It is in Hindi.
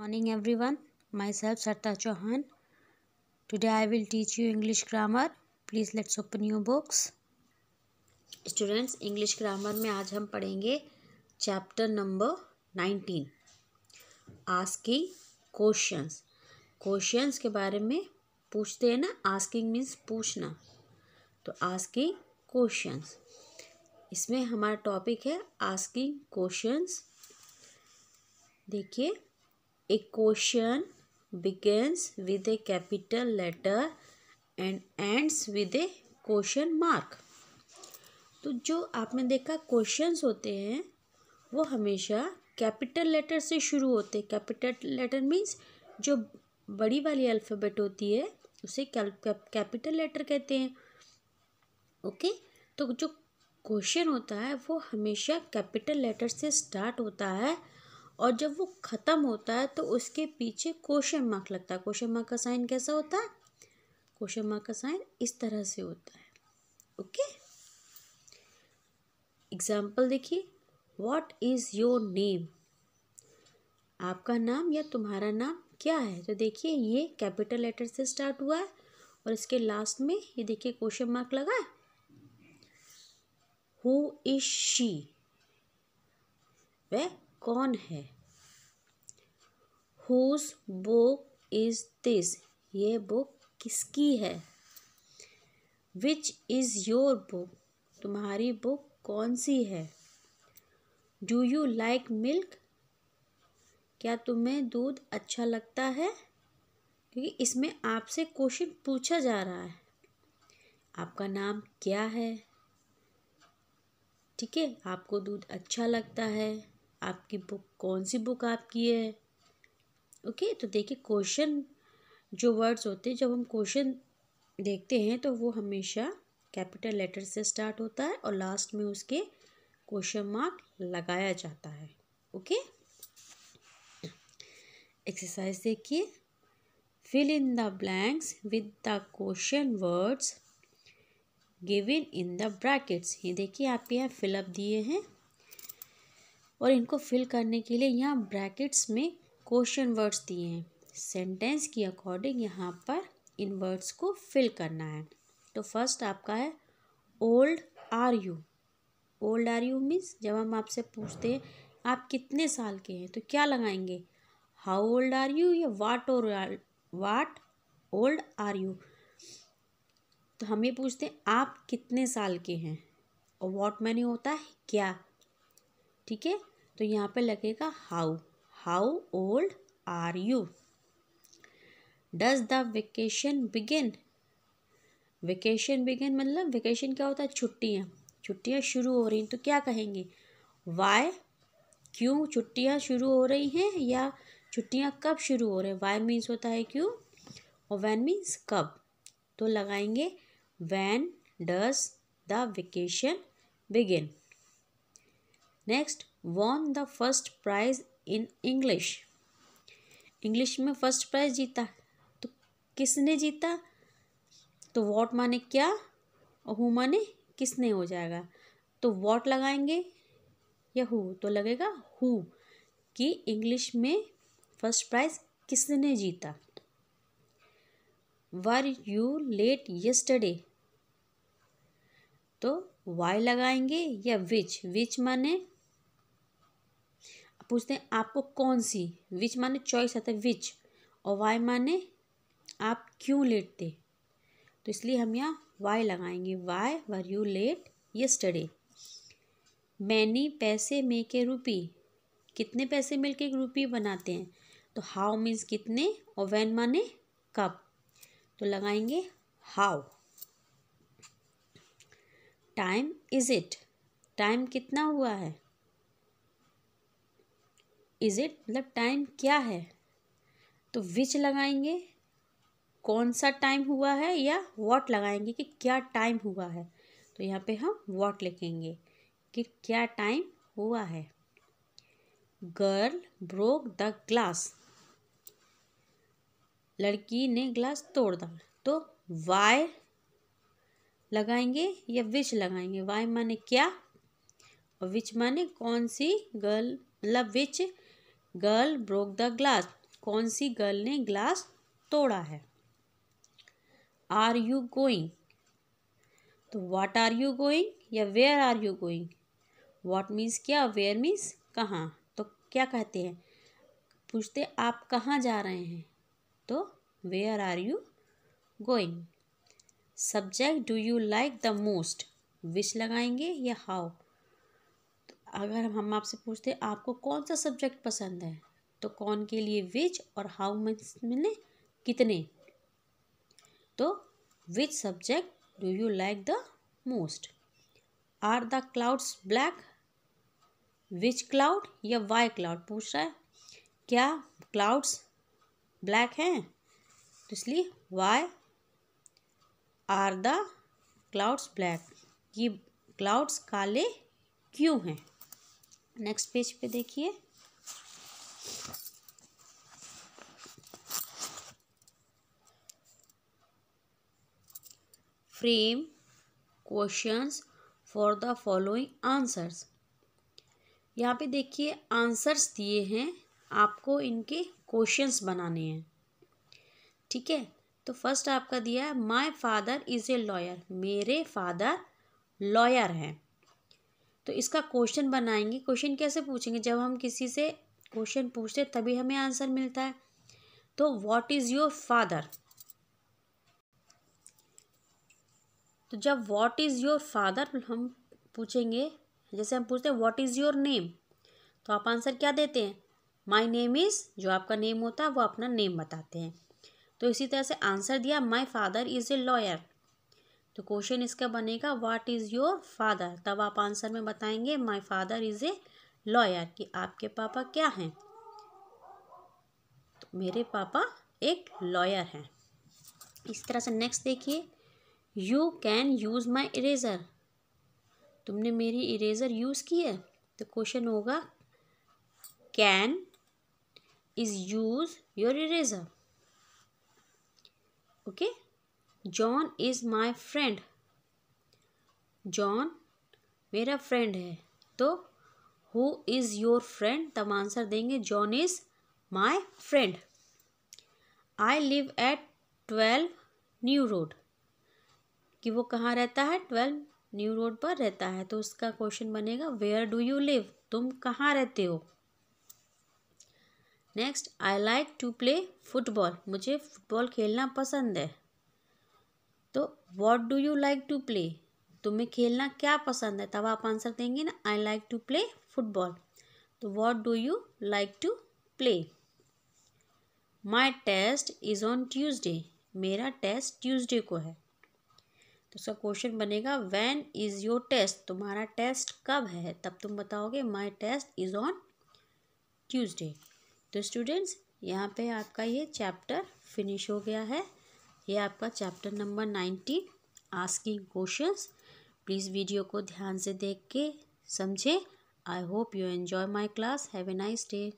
morning everyone myself sarta chauhan today i will teach you english grammar please let's open your books students english grammar में आज हम पढ़ेंगे chapter number 19 asking questions questions के बारे में पूछते हैं ना asking means पूछना तो asking questions इसमें हमारा टॉपिक है asking questions देखिए a question begins with a capital letter and ends with a question mark तो जो आपने देखा क्वेश्चन होते हैं वो हमेशा कैपिटल लेटर से शुरू होते हैं कैपिटल लेटर मीन्स जो बड़ी वाली अल्फ़ाबेट होती है उसे कैपिटल लेटर कहते हैं ओके तो जो क्वेश्चन होता है वो हमेशा कैपिटल लेटर से स्टार्ट होता है और जब वो ख़त्म होता है तो उसके पीछे क्वेश्चन मार्क लगता है क्वेश्चन मार्क का साइन कैसा होता है क्वेश्चन मार्क का साइन इस तरह से होता है ओके एग्जाम्पल देखिए वॉट इज़ योर नेम आपका नाम या तुम्हारा नाम क्या है तो देखिए ये कैपिटल लेटर से स्टार्ट हुआ है और इसके लास्ट में ये देखिए क्वेश्चन मार्क लगा है हु इज शी वह कौन है हुज बुक इज़ दिस ये बुक किसकी है विच इज़ योर बुक तुम्हारी बुक कौन सी है डू यू लाइक मिल्क क्या तुम्हें दूध अच्छा लगता है क्योंकि इसमें आपसे क्वेश्चन पूछा जा रहा है आपका नाम क्या है ठीक है आपको दूध अच्छा लगता है आपकी बुक कौन सी बुक आपकी है ओके तो देखिए क्वेश्चन जो वर्ड्स होते हैं जब हम क्वेश्चन देखते हैं तो वो हमेशा कैपिटल लेटर से स्टार्ट होता है और लास्ट में उसके क्वेश्चन मार्क लगाया जाता है ओके एक्सरसाइज देखिए in the blanks with the question words given in the brackets ये देखिए आपके यहाँ फिलअप दिए हैं और इनको फिल करने के लिए यहाँ ब्रैकेट्स में क्वेश्चन वर्ड्स दिए हैं सेंटेंस के अकॉर्डिंग यहाँ पर इन वर्ड्स को फिल करना है तो फर्स्ट आपका है old are you old are you means जब हम आपसे पूछते हैं आप कितने साल के हैं तो क्या लगाएंगे हाउ ओल्ड आर यू या वाट और वाट ओल्ड आर यू तो हम ये पूछते हैं आप कितने साल के हैं और वॉट मैंने होता है क्या ठीक है तो यहाँ पे लगेगा how how old are you does the vacation begin vacation begin मतलब वेकेशन क्या होता है छुट्टियाँ छुट्टियाँ शुरू हो रही हैं तो क्या कहेंगे वाई क्यों छुट्टियाँ शुरू हो रही हैं या छुट्टियाँ कब शुरू हो रहे हैं वाई मीन्स होता है क्यों और वैन मीन्स कब तो लगाएंगे when does the vacation begin next won the first prize in English English में फर्स्ट प्राइज जीता तो किसने जीता तो वॉट माने क्या और हु माने किसने हो जाएगा तो वॉट लगाएंगे या हु तो लगेगा हु कि इंग्लिश में फर्स्ट प्राइज किसने जीता वर यू लेट यस्टरडे तो वाई लगाएंगे या विच विच माने पूछते हैं आपको कौन सी विच माने चॉइस आता है विच और वाई माने आप क्यों लेटते तो इसलिए हम यहाँ वाई लगाएंगे वाई वर यू लेट ये स्टडी मैनी पैसे में के रूपी कितने पैसे मिल के एक रूपी बनाते हैं तो हाउ मीन्स कितने और वैन माने कब तो लगाएंगे how time is it time कितना हुआ है इज़ इट मतलब टाइम क्या है तो विच लगाएंगे कौन सा टाइम हुआ है या वॉट लगाएंगे कि क्या टाइम हुआ है तो यहाँ पे हम वॉट लिखेंगे कि क्या टाइम हुआ है गर्ल ब्रोक द ग्लास लड़की ने ग्लास तोड़ दिया तो वाई लगाएंगे या विच लगाएंगे वाई माने क्या और विच माने कौन सी गर्ल मतलब which girl broke the glass कौन सी गर्ल ने ग्लास तोड़ा है आर यू गोइंग तो वाट आर यू गोइंग या where are you going what means क्या वेयर मीन्स कहाँ तो क्या कहते हैं पूछते आप कहाँ जा रहे हैं तो where are you going subject do you like the most which लगाएंगे या हाउ अगर हम आपसे पूछते आपको कौन सा सब्जेक्ट पसंद है तो कौन के लिए विच और हाउ मच मिले कितने तो which subject do you like the most are the clouds black which cloud या वाई क्लाउड पूछ रहा है क्या क्लाउड्स ब्लैक हैं तो इसलिए why are the clouds black ये क्लाउड्स काले क्यों हैं नेक्स्ट पेज पे देखिए frame questions for the following answers यहाँ पे देखिए आंसर्स दिए हैं आपको इनके क्वेश्चंस बनाने हैं ठीक है तो फर्स्ट आपका दिया है my father is a lawyer मेरे फादर लॉयर हैं तो इसका क्वेश्चन बनाएंगे क्वेश्चन कैसे पूछेंगे जब हम किसी से क्वेश्चन पूछते तभी हमें आंसर मिलता है तो व्हाट इज़ योर फादर तो जब व्हाट इज़ योर फादर हम पूछेंगे जैसे हम पूछते हैं व्हाट इज़ योर नेम तो आप आंसर क्या देते हैं माई नेम इज़ जो आपका नेम होता है वो अपना नेम बताते हैं तो इसी तरह से आंसर दिया my father is a lawyer तो क्वेश्चन इसका बनेगा व्हाट इज़ योर फादर तब आप आंसर में बताएंगे my father is a lawyer कि आपके पापा क्या हैं तो मेरे पापा एक लॉयर हैं इस तरह से नेक्स्ट देखिए you can use my eraser तुमने मेरी इरेज़र यूज़ की है तो क्वेश्चन होगा can is use your eraser okay John is my friend John मेरा फ्रेंड है तो हु इज़ योर फ्रेंड तब आंसर देंगे John is my friend I live at twelve new road कि वो कहाँ रहता है ट्वेल्व न्यू रोड पर रहता है तो उसका क्वेश्चन बनेगा वेयर डू यू लिव तुम कहाँ रहते हो next I like to play football मुझे फुटबॉल खेलना पसंद है तो what do you like to play तुम्हें खेलना क्या पसंद है तब आप आंसर देंगे ना I like to play football तो what do you like to play my test is on Tuesday मेरा टेस्ट ट्यूजडे को है तो उसका क्वेश्चन बनेगा वैन इज़ योर टेस्ट तुम्हारा टेस्ट कब है तब तुम बताओगे my test is on Tuesday तो स्टूडेंट्स यहाँ पे आपका ये चैप्टर फिनिश हो गया है ये आपका chapter number ninety asking questions please video को ध्यान से देख के समझें I hope you enjoy my class have a nice day